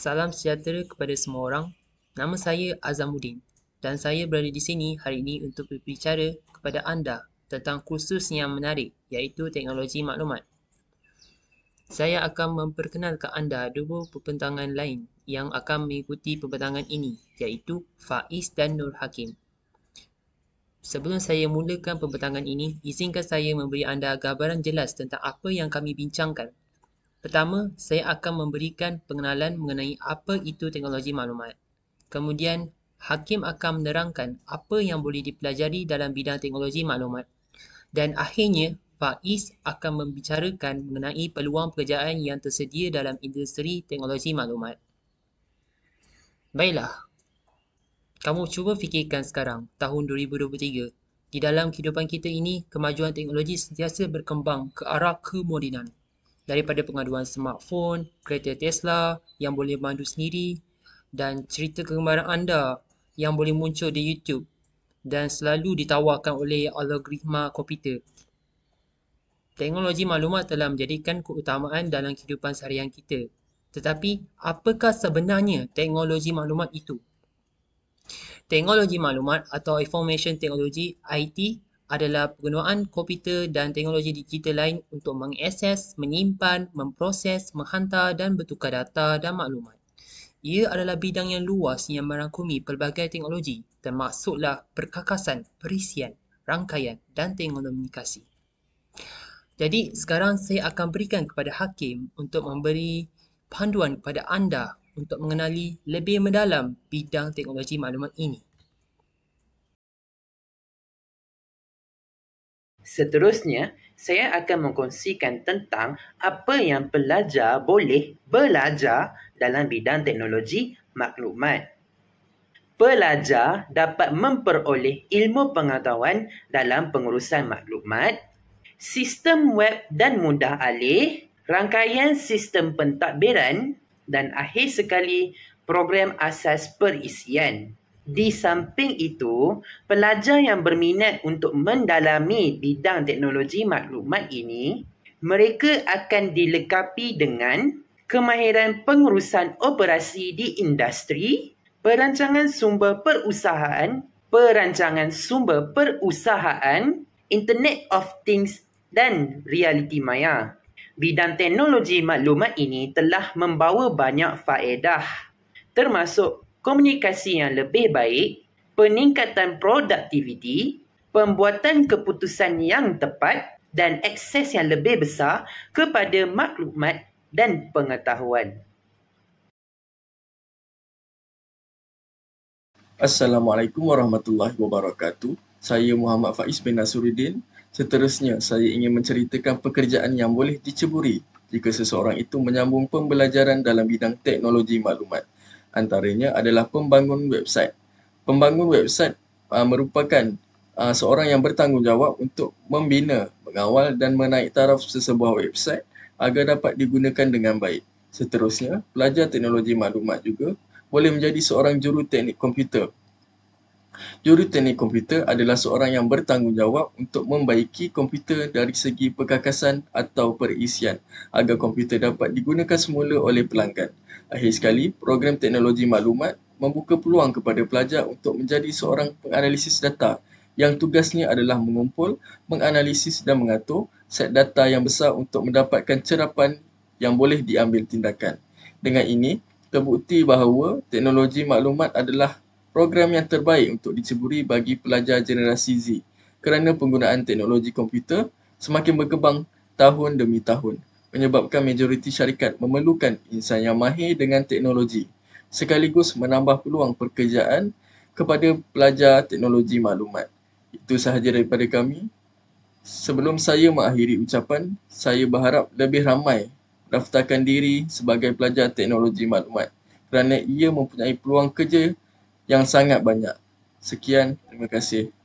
Salam sejahtera kepada semua orang. Nama saya Azamuddin dan saya berada di sini hari ini untuk berbicara kepada anda tentang kursus yang menarik iaitu teknologi maklumat. Saya akan memperkenalkan anda dua pembentangan lain yang akan mengikuti pembentangan ini iaitu Faiz dan Nur Hakim. Sebelum saya mulakan pembentangan ini, izinkan saya memberi anda gambaran jelas tentang apa yang kami bincangkan. Pertama, saya akan memberikan pengenalan mengenai apa itu teknologi maklumat. Kemudian, hakim akan menerangkan apa yang boleh dipelajari dalam bidang teknologi maklumat. Dan akhirnya, Faiz akan membicarakan mengenai peluang pekerjaan yang tersedia dalam industri teknologi maklumat. Baiklah. Kamu cuba fikirkan sekarang, tahun 2023. Di dalam kehidupan kita ini, kemajuan teknologi sentiasa berkembang ke arah kemodinan daripada pengaduan smartphone, kereta Tesla yang boleh mandu sendiri dan cerita kegemaran anda yang boleh muncul di YouTube dan selalu ditawarkan oleh algoritma komputer. Teknologi maklumat telah menjadikan keutamaan dalam kehidupan seharian kita. Tetapi, apakah sebenarnya teknologi maklumat itu? Teknologi maklumat atau information technology IT adalah penggunaan komputer dan teknologi digital lain untuk mengakses, menyimpan, memproses, menghantar dan bertukar data dan maklumat. Ia adalah bidang yang luas yang merangkumi pelbagai teknologi termasuklah perkakasan, perisian, rangkaian dan teknologi telekomunikasi. Jadi sekarang saya akan berikan kepada Hakim untuk memberi panduan kepada anda untuk mengenali lebih mendalam bidang teknologi maklumat ini. Seterusnya, saya akan mengkongsikan tentang apa yang pelajar boleh belajar dalam bidang teknologi maklumat. Pelajar dapat memperoleh ilmu pengetahuan dalam pengurusan maklumat, sistem web dan mudah alih, rangkaian sistem pentadbiran dan akhir sekali program asas perisian. Di samping itu, pelajar yang berminat untuk mendalami bidang teknologi maklumat ini, mereka akan dilengkapi dengan kemahiran pengurusan operasi di industri, perancangan sumber perusahaan, perancangan sumber perusahaan, Internet of Things dan realiti maya. Bidang teknologi maklumat ini telah membawa banyak faedah termasuk komunikasi yang lebih baik, peningkatan produktiviti, pembuatan keputusan yang tepat dan akses yang lebih besar kepada maklumat dan pengetahuan. Assalamualaikum warahmatullahi wabarakatuh. Saya Muhammad Faiz bin Nasruddin. Seterusnya, saya ingin menceritakan pekerjaan yang boleh diceburi jika seseorang itu menyambung pembelajaran dalam bidang teknologi maklumat antaranya adalah pembangun website. Pembangun website uh, merupakan uh, seorang yang bertanggungjawab untuk membina, mengawal dan menaik taraf sesebuah website agar dapat digunakan dengan baik. Seterusnya, pelajar teknologi maklumat juga boleh menjadi seorang juru teknik komputer Juru teknik komputer adalah seorang yang bertanggungjawab untuk membaiki komputer dari segi perkakasan atau perisian agar komputer dapat digunakan semula oleh pelanggan. Akhir sekali, program teknologi maklumat membuka peluang kepada pelajar untuk menjadi seorang penganalisis data yang tugasnya adalah mengumpul, menganalisis dan mengatur set data yang besar untuk mendapatkan cerapan yang boleh diambil tindakan. Dengan ini, terbukti bahawa teknologi maklumat adalah program yang terbaik untuk diceburi bagi pelajar generasi Z kerana penggunaan teknologi komputer semakin berkembang tahun demi tahun menyebabkan majoriti syarikat memerlukan insan yang mahir dengan teknologi sekaligus menambah peluang pekerjaan kepada pelajar teknologi maklumat. Itu sahaja daripada kami. Sebelum saya mengakhiri ucapan, saya berharap lebih ramai daftarkan diri sebagai pelajar teknologi maklumat kerana ia mempunyai peluang kerja yang sangat banyak. Sekian, terima kasih.